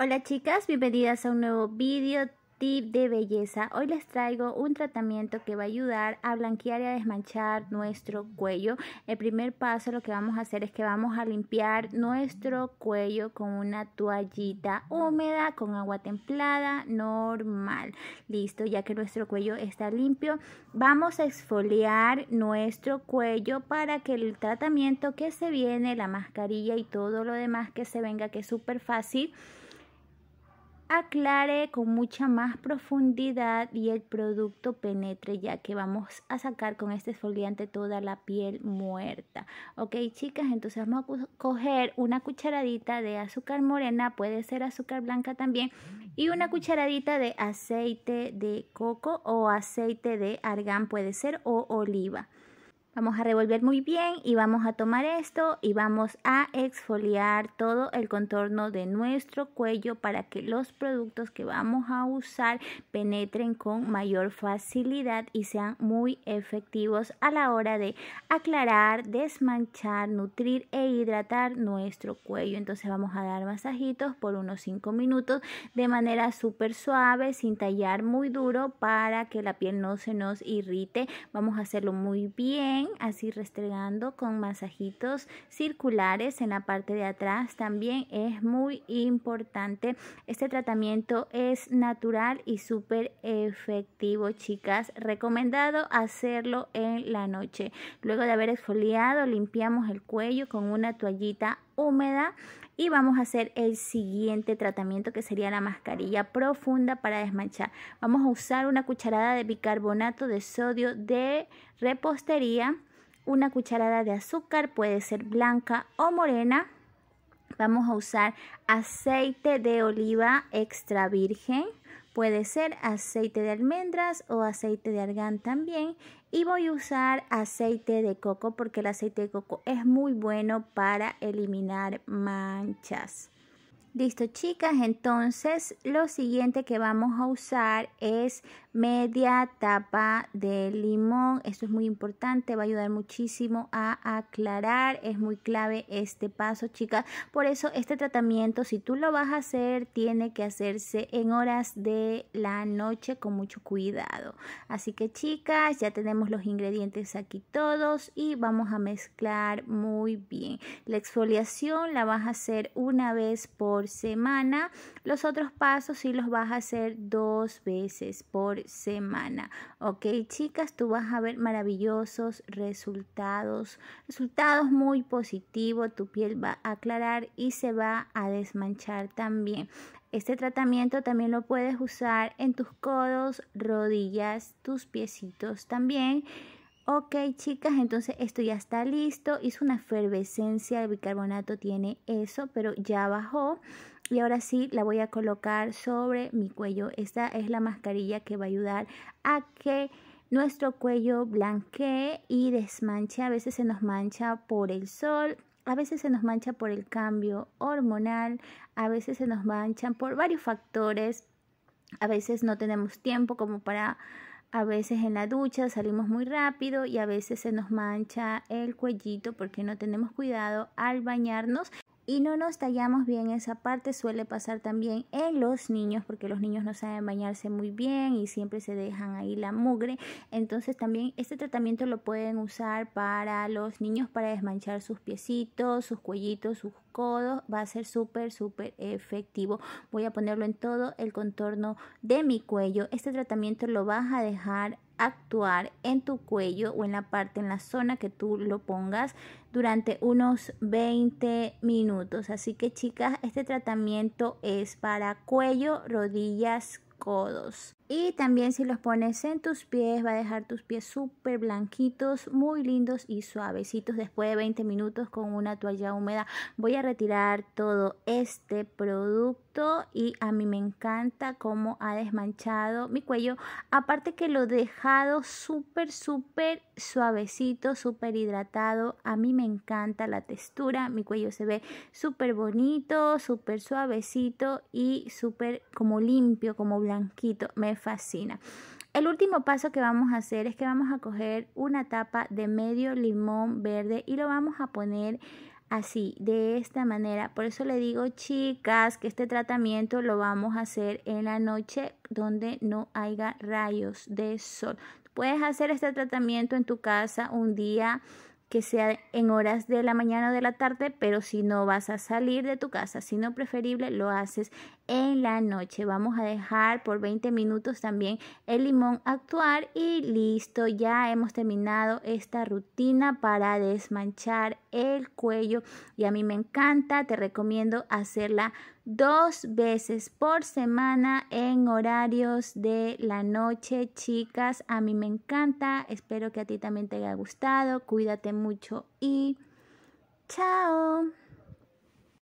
Hola chicas, bienvenidas a un nuevo video tip de belleza. Hoy les traigo un tratamiento que va a ayudar a blanquear y a desmanchar nuestro cuello. El primer paso lo que vamos a hacer es que vamos a limpiar nuestro cuello con una toallita húmeda, con agua templada, normal. Listo, ya que nuestro cuello está limpio, vamos a exfoliar nuestro cuello para que el tratamiento que se viene, la mascarilla y todo lo demás que se venga, que es súper fácil, aclare con mucha más profundidad y el producto penetre ya que vamos a sacar con este esfoliante toda la piel muerta ok chicas entonces vamos a coger una cucharadita de azúcar morena puede ser azúcar blanca también y una cucharadita de aceite de coco o aceite de argán puede ser o oliva Vamos a revolver muy bien y vamos a tomar esto y vamos a exfoliar todo el contorno de nuestro cuello para que los productos que vamos a usar penetren con mayor facilidad y sean muy efectivos a la hora de aclarar, desmanchar, nutrir e hidratar nuestro cuello. Entonces vamos a dar masajitos por unos 5 minutos de manera súper suave, sin tallar muy duro para que la piel no se nos irrite. Vamos a hacerlo muy bien así restregando con masajitos circulares en la parte de atrás también es muy importante. Este tratamiento es natural y súper efectivo, chicas. Recomendado hacerlo en la noche. Luego de haber exfoliado, limpiamos el cuello con una toallita húmeda y vamos a hacer el siguiente tratamiento que sería la mascarilla profunda para desmanchar. Vamos a usar una cucharada de bicarbonato de sodio de repostería, una cucharada de azúcar, puede ser blanca o morena. Vamos a usar aceite de oliva extra virgen Puede ser aceite de almendras o aceite de argán también. Y voy a usar aceite de coco porque el aceite de coco es muy bueno para eliminar manchas. Listo chicas, entonces lo siguiente que vamos a usar es media tapa de limón. Esto es muy importante, va a ayudar muchísimo a aclarar. Es muy clave este paso chicas. Por eso este tratamiento, si tú lo vas a hacer, tiene que hacerse en horas de la noche con mucho cuidado. Así que chicas, ya tenemos los ingredientes aquí todos y vamos a mezclar muy bien. La exfoliación la vas a hacer una vez por semana. Los otros pasos sí los vas a hacer dos veces por semana. Ok, chicas, tú vas a ver maravillosos resultados. Resultados muy positivos. Tu piel va a aclarar y se va a desmanchar también. Este tratamiento también lo puedes usar en tus codos, rodillas, tus piecitos también. Ok, chicas, entonces esto ya está listo. Hizo una efervescencia, el bicarbonato tiene eso, pero ya bajó. Y ahora sí, la voy a colocar sobre mi cuello. Esta es la mascarilla que va a ayudar a que nuestro cuello blanquee y desmanche. A veces se nos mancha por el sol, a veces se nos mancha por el cambio hormonal, a veces se nos manchan por varios factores. A veces no tenemos tiempo como para a veces en la ducha salimos muy rápido y a veces se nos mancha el cuellito porque no tenemos cuidado al bañarnos y no nos tallamos bien esa parte suele pasar también en los niños porque los niños no saben bañarse muy bien y siempre se dejan ahí la mugre entonces también este tratamiento lo pueden usar para los niños para desmanchar sus piecitos sus cuellitos sus codos va a ser súper súper efectivo voy a ponerlo en todo el contorno de mi cuello este tratamiento lo vas a dejar actuar en tu cuello o en la parte, en la zona que tú lo pongas durante unos 20 minutos. Así que chicas, este tratamiento es para cuello, rodillas, codos. Y también si los pones en tus pies, va a dejar tus pies súper blanquitos, muy lindos y suavecitos después de 20 minutos con una toalla húmeda. Voy a retirar todo este producto y a mí me encanta cómo ha desmanchado mi cuello. Aparte que lo he dejado súper, súper suavecito, súper hidratado. A mí me encanta la textura. Mi cuello se ve súper bonito, súper suavecito y súper como limpio, como blanquito. Me fascina. El último paso que vamos a hacer es que vamos a coger una tapa de medio limón verde y lo vamos a poner así, de esta manera. Por eso le digo, chicas, que este tratamiento lo vamos a hacer en la noche donde no haya rayos de sol. Puedes hacer este tratamiento en tu casa un día que sea en horas de la mañana o de la tarde, pero si no vas a salir de tu casa, si no preferible, lo haces en la noche. Vamos a dejar por 20 minutos también el limón actuar y listo, ya hemos terminado esta rutina para desmanchar el cuello y a mí me encanta, te recomiendo hacerla dos veces por semana en horarios de la noche, chicas. A mí me encanta. Espero que a ti también te haya gustado. Cuídate mucho y chao.